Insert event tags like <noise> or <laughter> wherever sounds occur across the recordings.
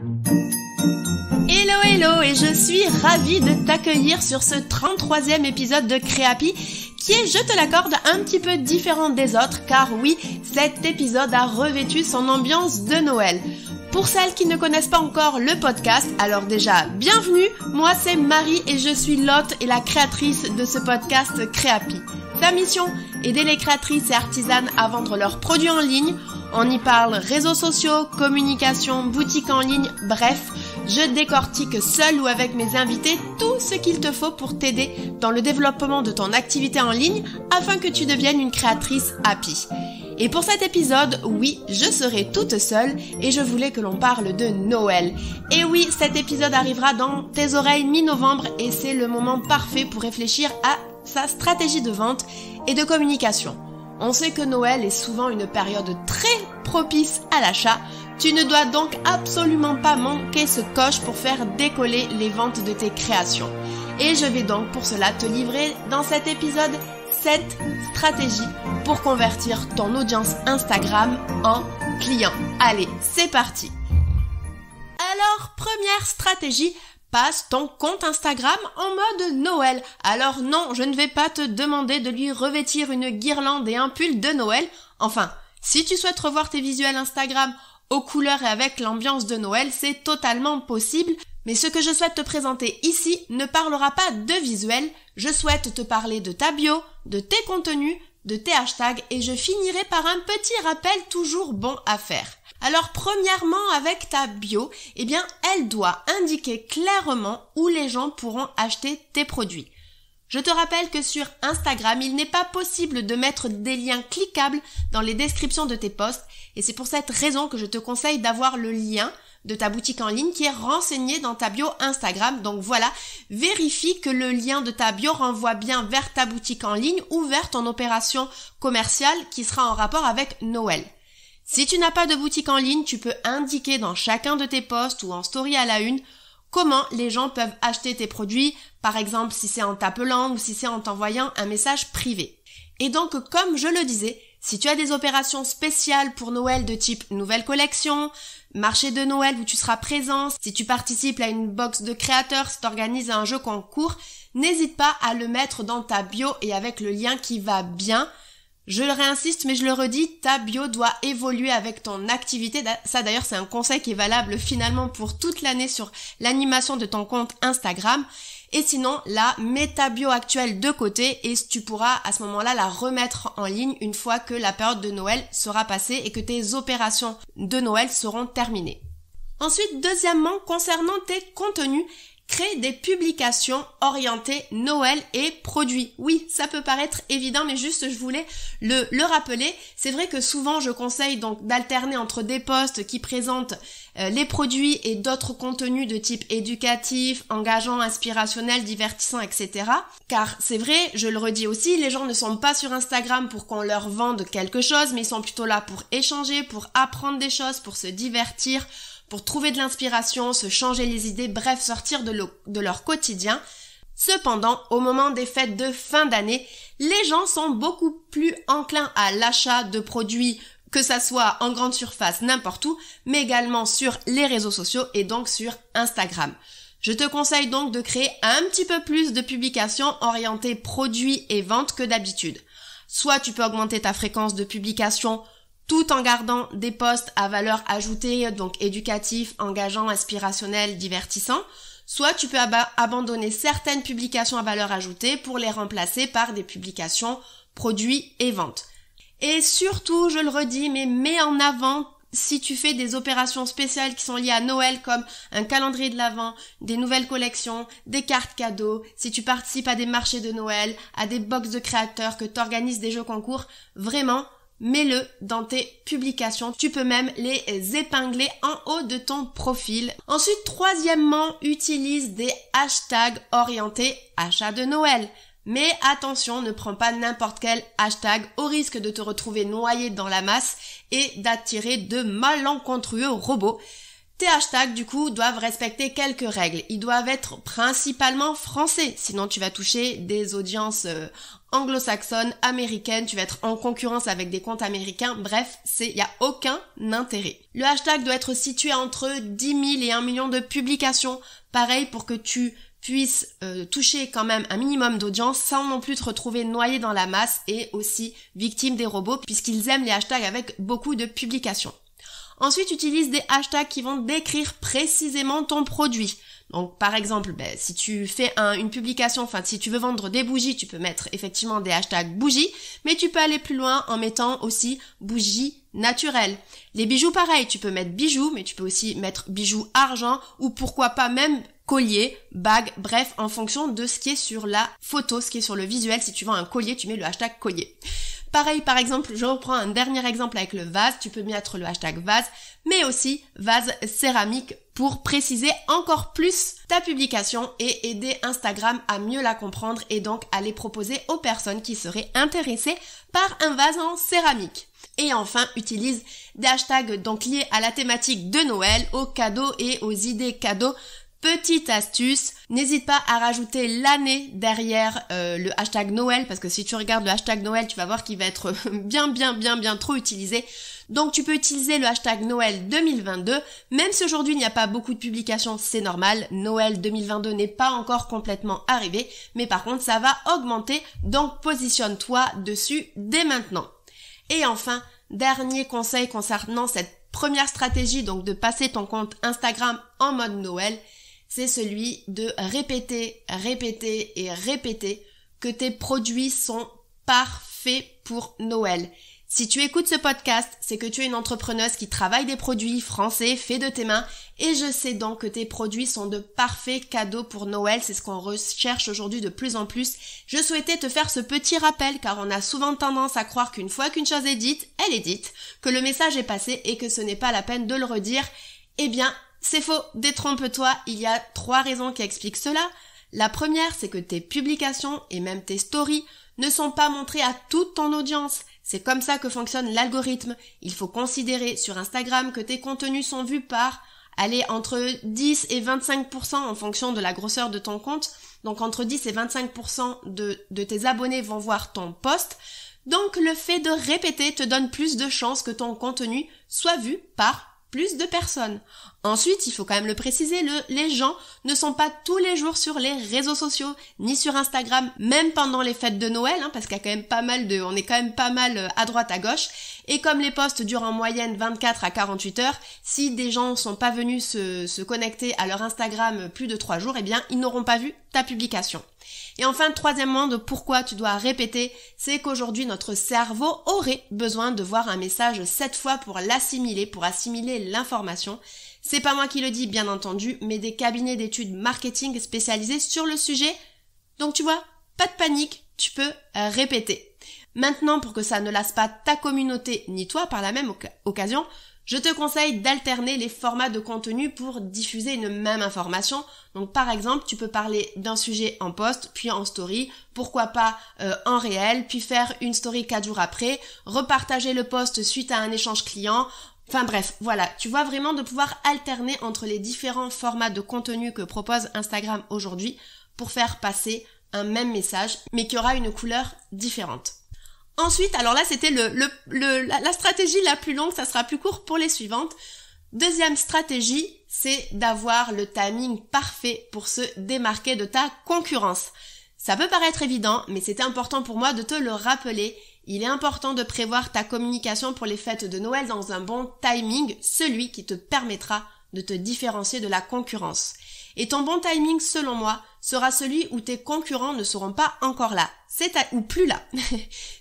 Hello hello et je suis ravie de t'accueillir sur ce 33e épisode de Créapi qui est, je te l'accorde, un petit peu différent des autres car oui, cet épisode a revêtu son ambiance de Noël. Pour celles qui ne connaissent pas encore le podcast, alors déjà, bienvenue, moi c'est Marie et je suis l'hôte et la créatrice de ce podcast Créapi. Sa mission, d'aider les créatrices et artisanes à vendre leurs produits en ligne on y parle réseaux sociaux, communication, boutique en ligne, bref, je décortique seul ou avec mes invités tout ce qu'il te faut pour t'aider dans le développement de ton activité en ligne afin que tu deviennes une créatrice happy. Et pour cet épisode, oui, je serai toute seule et je voulais que l'on parle de Noël. Et oui, cet épisode arrivera dans tes oreilles mi-novembre et c'est le moment parfait pour réfléchir à sa stratégie de vente et de communication. On sait que Noël est souvent une période très propice à l'achat. Tu ne dois donc absolument pas manquer ce coche pour faire décoller les ventes de tes créations. Et je vais donc pour cela te livrer dans cet épisode 7 stratégies pour convertir ton audience Instagram en client. Allez, c'est parti. Alors, première stratégie, passe ton compte Instagram en mode Noël. Alors non, je ne vais pas te demander de lui revêtir une guirlande et un pull de Noël. Enfin, si tu souhaites revoir tes visuels Instagram aux couleurs et avec l'ambiance de Noël, c'est totalement possible. Mais ce que je souhaite te présenter ici ne parlera pas de visuels. Je souhaite te parler de ta bio, de tes contenus, de tes hashtags et je finirai par un petit rappel toujours bon à faire. Alors premièrement avec ta bio, eh bien elle doit indiquer clairement où les gens pourront acheter tes produits. Je te rappelle que sur Instagram, il n'est pas possible de mettre des liens cliquables dans les descriptions de tes posts et c'est pour cette raison que je te conseille d'avoir le lien de ta boutique en ligne qui est renseigné dans ta bio Instagram. Donc voilà, vérifie que le lien de ta bio renvoie bien vers ta boutique en ligne ou vers ton opération commerciale qui sera en rapport avec Noël. Si tu n'as pas de boutique en ligne, tu peux indiquer dans chacun de tes posts ou en story à la une comment les gens peuvent acheter tes produits, par exemple si c'est en t'appelant ou si c'est en t'envoyant un message privé. Et donc, comme je le disais, si tu as des opérations spéciales pour Noël de type nouvelle collection, marché de Noël où tu seras présent, si tu participes à une box de créateurs, si tu organises un jeu concours, n'hésite pas à le mettre dans ta bio et avec le lien qui va bien je le réinsiste, mais je le redis, ta bio doit évoluer avec ton activité. Ça d'ailleurs, c'est un conseil qui est valable finalement pour toute l'année sur l'animation de ton compte Instagram. Et sinon, là, mets ta bio actuelle de côté et tu pourras à ce moment-là la remettre en ligne une fois que la période de Noël sera passée et que tes opérations de Noël seront terminées. Ensuite, deuxièmement, concernant tes contenus, Créer des publications orientées Noël et produits. Oui, ça peut paraître évident, mais juste je voulais le, le rappeler. C'est vrai que souvent je conseille donc d'alterner entre des posts qui présentent euh, les produits et d'autres contenus de type éducatif, engageant, inspirationnel, divertissant, etc. Car c'est vrai, je le redis aussi, les gens ne sont pas sur Instagram pour qu'on leur vende quelque chose, mais ils sont plutôt là pour échanger, pour apprendre des choses, pour se divertir, pour trouver de l'inspiration, se changer les idées, bref, sortir de, leur quotidien. Cependant, au moment des fêtes de fin d'année, les gens sont beaucoup plus enclins à l'achat de produits que ça soit en grande surface n'importe où, mais également sur les réseaux sociaux et donc sur Instagram. Je te conseille donc de créer un petit peu plus de publications orientées produits et ventes que d'habitude. Soit tu peux augmenter ta fréquence de publication tout en gardant des postes à valeur ajoutée, donc éducatifs, engageants, inspirationnels, divertissants. Soit tu peux abandonner certaines publications à valeur ajoutée pour les remplacer par des publications produits et ventes. Et surtout, je le redis, mais mets en avant si tu fais des opérations spéciales qui sont liées à Noël comme un calendrier de l'Avent, des nouvelles collections, des cartes cadeaux, si tu participes à des marchés de Noël, à des box de créateurs, que tu organises des jeux concours, vraiment, mets-le dans tes publications. Tu peux même les épingler en haut de ton profil. Ensuite, troisièmement, utilise des hashtags orientés achat de Noël. Mais attention, ne prends pas n'importe quel hashtag au risque de te retrouver noyé dans la masse et d'attirer de malencontreux robots. Tes hashtags, du coup, doivent respecter quelques règles. Ils doivent être principalement français, sinon tu vas toucher des audiences euh, anglo-saxonne, américaine, tu vas être en concurrence avec des comptes américains, bref, c'est, il n'y a aucun intérêt. Le hashtag doit être situé entre 10 000 et 1 million de publications, pareil pour que tu puisses euh, toucher quand même un minimum d'audience sans non plus te retrouver noyé dans la masse et aussi victime des robots puisqu'ils aiment les hashtags avec beaucoup de publications. Ensuite, utilise des hashtags qui vont décrire précisément ton produit. Donc par exemple, ben, si tu fais une publication, enfin si tu veux vendre des bougies, tu peux mettre effectivement des hashtags bougies, mais tu peux aller plus loin en mettant aussi bougies naturelles. Les bijoux, pareil, tu peux mettre bijoux, mais tu peux aussi mettre bijoux argent ou pourquoi pas même collier, bague, bref, en fonction de ce qui est sur la photo, ce qui est sur le visuel. Si tu vends un collier, tu mets le hashtag collier. Pareil, par exemple, je reprends un dernier exemple avec le vase. Tu peux mettre le hashtag vase, mais aussi vase céramique pour préciser encore plus ta publication et aider Instagram à mieux la comprendre et donc à les proposer aux personnes qui seraient intéressées par un vase en céramique. Et enfin, utilise des hashtags donc liés à la thématique de Noël, aux cadeaux et aux idées cadeaux Petite astuce, n'hésite pas à rajouter l'année derrière euh, le hashtag Noël, parce que si tu regardes le hashtag Noël, tu vas voir qu'il va être <laughs> bien, bien, bien, bien trop utilisé. Donc tu peux utiliser le hashtag Noël 2022, même si aujourd'hui il n'y a pas beaucoup de publications, c'est normal, Noël 2022 n'est pas encore complètement arrivé, mais par contre ça va augmenter, donc positionne-toi dessus dès maintenant. Et enfin, dernier conseil concernant cette première stratégie, donc de passer ton compte Instagram en mode Noël, c'est celui de répéter, répéter et répéter que tes produits sont parfaits pour Noël. Si tu écoutes ce podcast, c'est que tu es une entrepreneuse qui travaille des produits français faits de tes mains et je sais donc que tes produits sont de parfaits cadeaux pour Noël, c'est ce qu'on recherche aujourd'hui de plus en plus. Je souhaitais te faire ce petit rappel car on a souvent tendance à croire qu'une fois qu'une chose est dite, elle est dite, que le message est passé et que ce n'est pas la peine de le redire. Eh bien, c'est faux, détrompe-toi, il y a trois raisons qui expliquent cela. La première, c'est que tes publications et même tes stories ne sont pas montrées à toute ton audience. C'est comme ça que fonctionne l'algorithme. Il faut considérer sur Instagram que tes contenus sont vus par allez, entre 10 et 25% en fonction de la grosseur de ton compte. Donc entre 10 et 25% de, de tes abonnés vont voir ton post. Donc le fait de répéter te donne plus de chances que ton contenu soit vu par plus de personnes. Ensuite, il faut quand même le préciser, le, les gens ne sont pas tous les jours sur les réseaux sociaux, ni sur Instagram, même pendant les fêtes de Noël, hein, parce qu'il y a quand même pas mal de, on est quand même pas mal euh, à droite, à gauche. Et comme les postes durent en moyenne 24 à 48 heures, si des gens sont pas venus se, se connecter à leur Instagram plus de 3 jours, eh bien, ils n'auront pas vu ta publication. Et enfin, troisièmement, de pourquoi tu dois répéter, c'est qu'aujourd'hui notre cerveau aurait besoin de voir un message sept fois pour l'assimiler, pour assimiler l'information. C'est pas moi qui le dis, bien entendu, mais des cabinets d'études marketing spécialisés sur le sujet. Donc tu vois, pas de panique, tu peux euh, répéter. Maintenant, pour que ça ne lasse pas ta communauté ni toi par la même occasion, je te conseille d'alterner les formats de contenu pour diffuser une même information. Donc par exemple, tu peux parler d'un sujet en post, puis en story, pourquoi pas euh, en réel, puis faire une story quatre jours après, repartager le post suite à un échange client. Enfin bref, voilà, tu vois vraiment de pouvoir alterner entre les différents formats de contenu que propose Instagram aujourd'hui pour faire passer un même message, mais qui aura une couleur différente. Ensuite, alors là, c'était la, stratégie la plus longue, ça sera plus court pour les suivantes. Deuxième stratégie, c'est d'avoir le timing parfait pour se démarquer de ta concurrence. Ça peut paraître évident, mais c'était important pour moi de te le rappeler. Il est important de prévoir ta communication pour les fêtes de Noël dans un bon timing, celui qui te permettra de te différencier de la concurrence. Et ton bon timing, selon moi, sera celui où tes concurrents ne seront pas encore là, à, ou plus là. <laughs>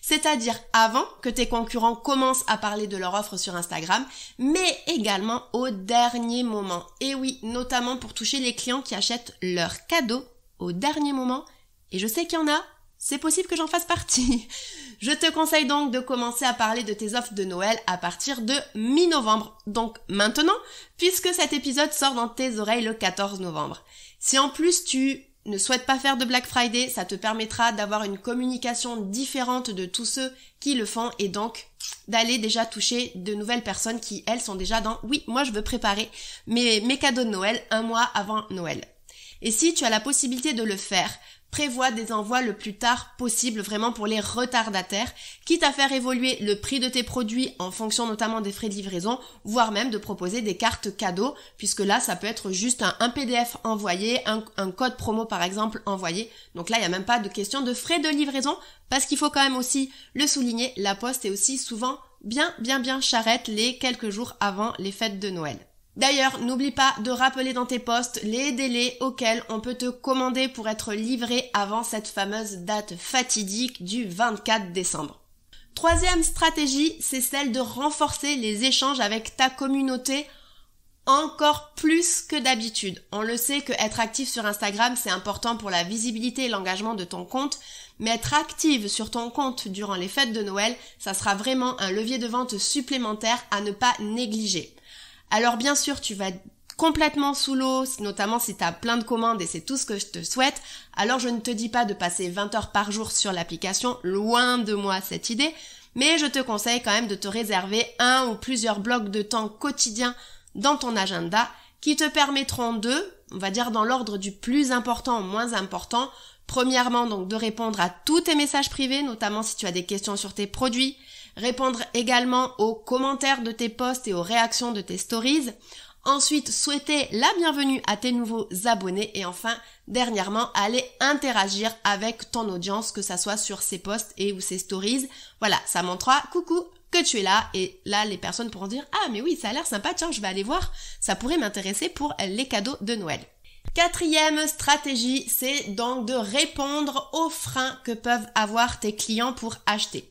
C'est-à-dire avant que tes concurrents commencent à parler de leur offre sur Instagram, mais également au dernier moment. Et oui, notamment pour toucher les clients qui achètent leurs cadeaux au dernier moment. Et je sais qu'il y en a, c'est possible que j'en fasse partie. <laughs> Je te conseille donc de commencer à parler de tes offres de Noël à partir de mi-novembre, donc maintenant, puisque cet épisode sort dans tes oreilles le 14 novembre. Si en plus tu ne souhaites pas faire de Black Friday, ça te permettra d'avoir une communication différente de tous ceux qui le font et donc d'aller déjà toucher de nouvelles personnes qui, elles, sont déjà dans oui, moi je veux préparer mes, cadeaux de Noël un mois avant Noël. Et si tu as la possibilité de le faire, prévoit des envois le plus tard possible, vraiment pour les retardataires, quitte à faire évoluer le prix de tes produits en fonction notamment des frais de livraison, voire même de proposer des cartes cadeaux, puisque là, ça peut être juste un, PDF envoyé, un, un, code promo par exemple envoyé. Donc là, il n'y a même pas de question de frais de livraison, parce qu'il faut quand même aussi le souligner, la poste est aussi souvent bien, bien, bien charrette les quelques jours avant les fêtes de Noël. D'ailleurs, n'oublie pas de rappeler dans tes posts les délais auxquels on peut te commander pour être livré avant cette fameuse date fatidique du 24 décembre. Troisième stratégie, c'est celle de renforcer les échanges avec ta communauté encore plus que d'habitude. On le sait que être actif sur Instagram, c'est important pour la visibilité et l'engagement de ton compte, mais être active sur ton compte durant les fêtes de Noël, ça sera vraiment un levier de vente supplémentaire à ne pas négliger. Alors bien sûr, tu vas complètement sous l'eau, notamment si tu as plein de commandes et c'est tout ce que je te souhaite, alors je ne te dis pas de passer 20 heures par jour sur l'application, loin de moi cette idée, mais je te conseille quand même de te réserver un ou plusieurs blocs de temps quotidien dans ton agenda qui te permettront de, on va dire dans l'ordre du plus important au moins important, premièrement donc de répondre à tous tes messages privés, notamment si tu as des questions sur tes produits, répondre également aux commentaires de tes posts et aux réactions de tes stories. Ensuite, souhaiter la bienvenue à tes nouveaux abonnés et enfin, dernièrement, aller interagir avec ton audience, que ça soit sur ses posts et ou ses stories. Voilà, ça montrera coucou que tu es là et là les personnes pourront dire ah mais oui ça a l'air sympa tiens je vais aller voir ça pourrait m'intéresser pour les cadeaux de Noël. Quatrième stratégie, c'est donc de répondre aux freins que peuvent avoir tes clients pour acheter.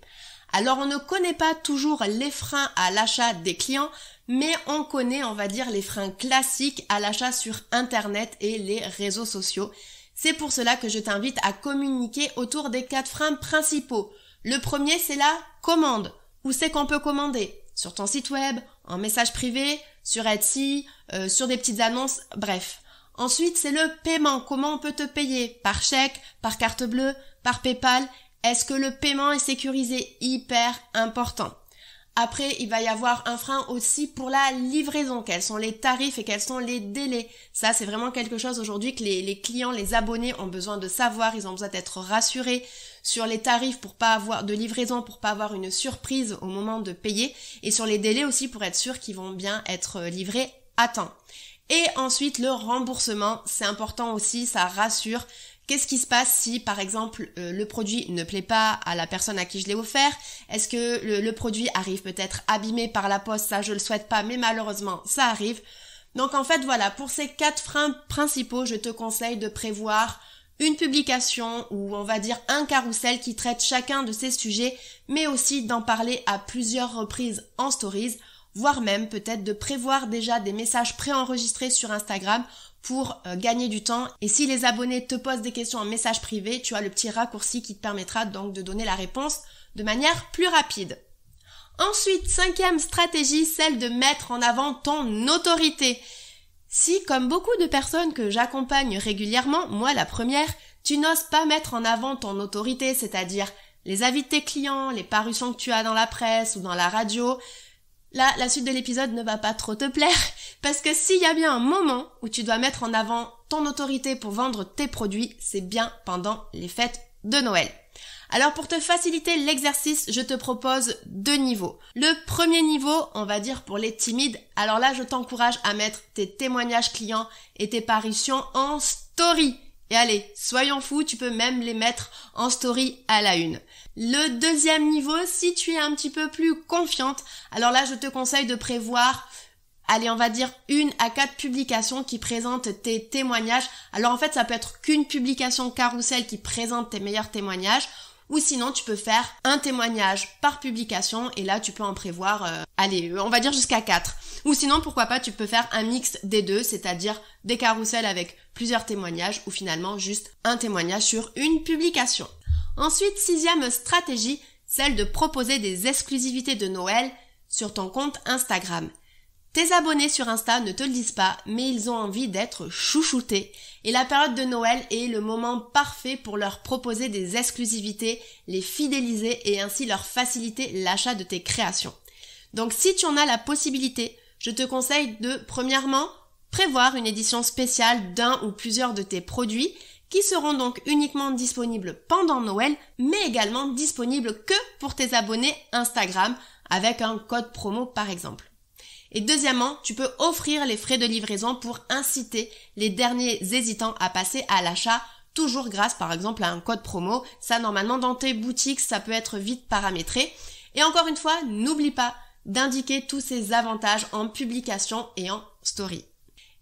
Alors on ne connaît pas toujours les freins à l'achat des clients, mais on connaît, on va dire, les freins classiques à l'achat sur Internet et les réseaux sociaux. C'est pour cela que je t'invite à communiquer autour des quatre freins principaux. Le premier, c'est la commande. Où c'est qu'on peut commander Sur ton site web, en message privé, sur Etsy, euh, sur des petites annonces, bref. Ensuite, c'est le paiement. Comment on peut te payer Par chèque, par carte bleue, par PayPal est-ce que le paiement est sécurisé Hyper important. Après, il va y avoir un frein aussi pour la livraison. Quels sont les tarifs et quels sont les délais Ça, c'est vraiment quelque chose aujourd'hui que les, clients, les abonnés ont besoin de savoir. Ils ont besoin d'être rassurés sur les tarifs pour pas avoir de livraison, pour pas avoir une surprise au moment de payer, et sur les délais aussi pour être sûr qu'ils vont bien être euh, livrés à temps. Et ensuite, le remboursement, c'est important aussi, ça rassure Qu'est-ce qui se passe si, par exemple, euh, le produit ne plaît pas à la personne à qui je l'ai offert Est-ce que le, le, produit arrive peut-être abîmé par la poste Ça, je le souhaite pas, mais malheureusement, ça arrive. Donc, en fait, voilà, pour ces quatre freins principaux, je te conseille de prévoir une publication ou on va dire un carrousel qui traite chacun de ces sujets, mais aussi d'en parler à plusieurs reprises en stories, voire même peut-être de prévoir déjà des messages préenregistrés sur Instagram pour euh, gagner du temps. Et si les abonnés te posent des questions en message privé, tu as le petit raccourci qui te permettra donc de donner la réponse de manière plus rapide. Ensuite, cinquième stratégie, celle de mettre en avant ton autorité. Si, comme beaucoup de personnes que j'accompagne régulièrement, moi la première, tu n'oses pas mettre en avant ton autorité, c'est-à-dire les avis de tes clients, les parutions que tu as dans la presse ou dans la radio, Là, la suite de l'épisode ne va pas trop te plaire, parce que s'il y a bien un moment où tu dois mettre en avant ton autorité pour vendre tes produits, c'est bien pendant les fêtes de Noël. Alors pour te faciliter l'exercice, je te propose deux niveaux. Le premier niveau, on va dire pour les timides, alors là je t'encourage à mettre tes témoignages clients et tes parutions en story. Et allez, soyons fous, tu peux même les mettre en story à la une. Le deuxième niveau, si tu es un petit peu plus confiante, alors là je te conseille de prévoir allez, on va dire une à quatre publications qui présentent tes témoignages. Alors en fait, ça peut être qu'une publication carousel qui présente tes meilleurs témoignages. Ou sinon, tu peux faire un témoignage par publication et là, tu peux en prévoir, euh, allez, euh, on va dire jusqu'à quatre. Ou sinon, pourquoi pas, tu peux faire un mix des deux, c'est-à-dire des carousels avec plusieurs témoignages ou finalement juste un témoignage sur une publication. Ensuite, sixième stratégie, celle de proposer des exclusivités de Noël sur ton compte Instagram. Tes abonnés sur Insta ne te le disent pas, mais ils ont envie d'être chouchoutés. Et la période de Noël est le moment parfait pour leur proposer des exclusivités, les fidéliser et ainsi leur faciliter l'achat de tes créations. Donc si tu en as la possibilité, je te conseille de, premièrement, prévoir une édition spéciale d'un ou plusieurs de tes produits qui seront donc uniquement disponibles pendant Noël, mais également disponibles que pour tes abonnés Instagram, avec un code promo par exemple. Et deuxièmement, tu peux offrir les frais de livraison pour inciter les derniers hésitants à passer à l'achat, toujours grâce par exemple à un code promo. Ça normalement dans tes boutiques, ça peut être vite paramétré. Et encore une fois, n'oublie pas d'indiquer tous ces avantages en publication et en story.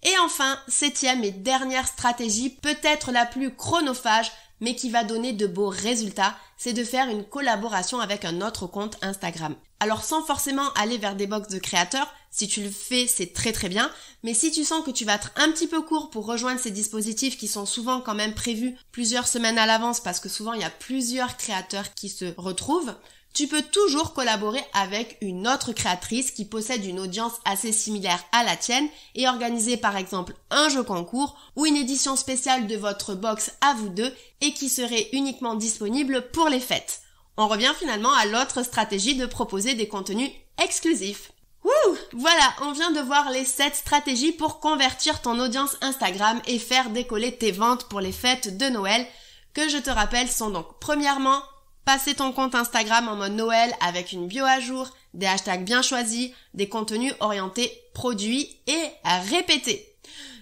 Et enfin, septième et dernière stratégie, peut-être la plus chronophage, mais qui va donner de beaux résultats, c'est de faire une collaboration avec un autre compte Instagram. Alors sans forcément aller vers des box de créateurs, si tu le fais, c'est très très bien, mais si tu sens que tu vas être un petit peu court pour rejoindre ces dispositifs qui sont souvent quand même prévus plusieurs semaines à l'avance parce que souvent il y a plusieurs créateurs qui se retrouvent, tu peux toujours collaborer avec une autre créatrice qui possède une audience assez similaire à la tienne et organiser par exemple un jeu concours ou une édition spéciale de votre box à vous deux et qui serait uniquement disponible pour les fêtes. On revient finalement à l'autre stratégie de proposer des contenus exclusifs. Wouh Voilà, on vient de voir les 7 stratégies pour convertir ton audience Instagram et faire décoller tes ventes pour les fêtes de Noël, que je te rappelle sont donc premièrement Passer ton compte Instagram en mode Noël avec une bio à jour, des hashtags bien choisis, des contenus orientés produits et à répéter.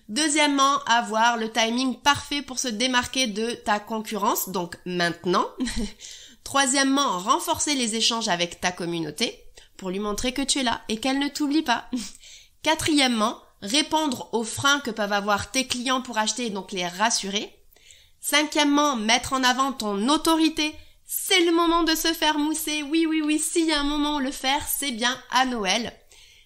Deuxièmement, avoir le timing parfait pour se démarquer de ta concurrence, donc maintenant. <laughs> Troisièmement, renforcer les échanges avec ta communauté pour lui montrer que tu es là et qu'elle ne t'oublie pas. <laughs> Quatrièmement, répondre aux freins que peuvent avoir tes clients pour acheter et donc les rassurer. Cinquièmement, mettre en avant ton autorité c'est le moment de se faire mousser. Oui, oui, oui, s'il y a un moment où le faire, c'est bien à Noël.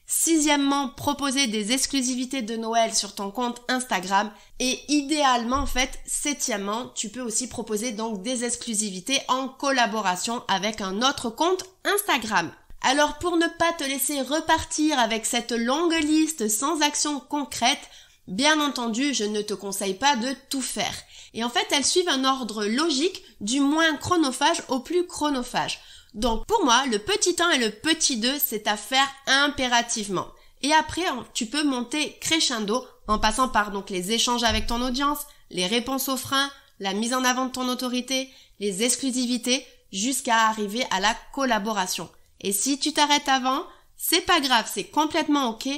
Sixièmement, proposer des exclusivités de Noël sur ton compte Instagram. Et idéalement, en fait, septièmement, tu peux aussi proposer donc des exclusivités en collaboration avec un autre compte Instagram. Alors pour ne pas te laisser repartir avec cette longue liste sans action concrète, Bien entendu, je ne te conseille pas de tout faire. Et en fait, elles suivent un ordre logique du moins chronophage au plus chronophage. Donc pour moi, le petit 1 et le petit 2, c'est à faire impérativement. Et après, tu peux monter crescendo en passant par donc les échanges avec ton audience, les réponses aux freins, la mise en avant de ton autorité, les exclusivités, jusqu'à arriver à la collaboration. Et si tu t'arrêtes avant, c'est pas grave, c'est complètement ok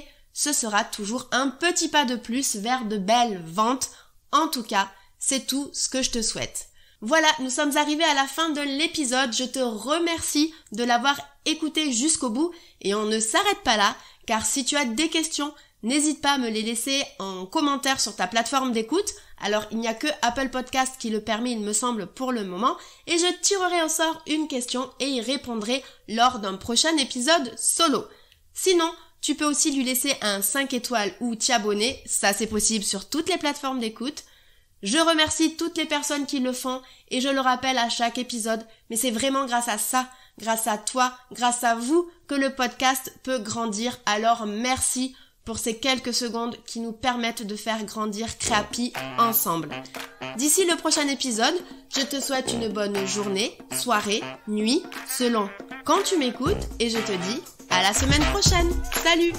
ce sera toujours un petit pas de plus vers de belles ventes. En tout cas, c'est tout ce que je te souhaite. Voilà, nous sommes arrivés à la fin de l'épisode. Je te remercie de l'avoir écouté jusqu'au bout et on ne s'arrête pas là car si tu as des questions, n'hésite pas à me les laisser en commentaire sur ta plateforme d'écoute. Alors il n'y a que Apple Podcast qui le permet il me semble pour le moment et je tirerai au sort une question et y répondrai lors d'un prochain épisode solo. Sinon, tu peux aussi lui laisser un 5 étoiles ou t'abonner, ça c'est possible sur toutes les plateformes d'écoute. Je remercie toutes les personnes qui le font et je le rappelle à chaque épisode, mais c'est vraiment grâce à ça, grâce à toi, grâce à vous que le podcast peut grandir. Alors merci pour ces quelques secondes qui nous permettent de faire grandir Crappy ensemble. D'ici le prochain épisode, je te souhaite une bonne journée, soirée, nuit, selon quand tu m'écoutes et je te dis à la semaine prochaine. Salut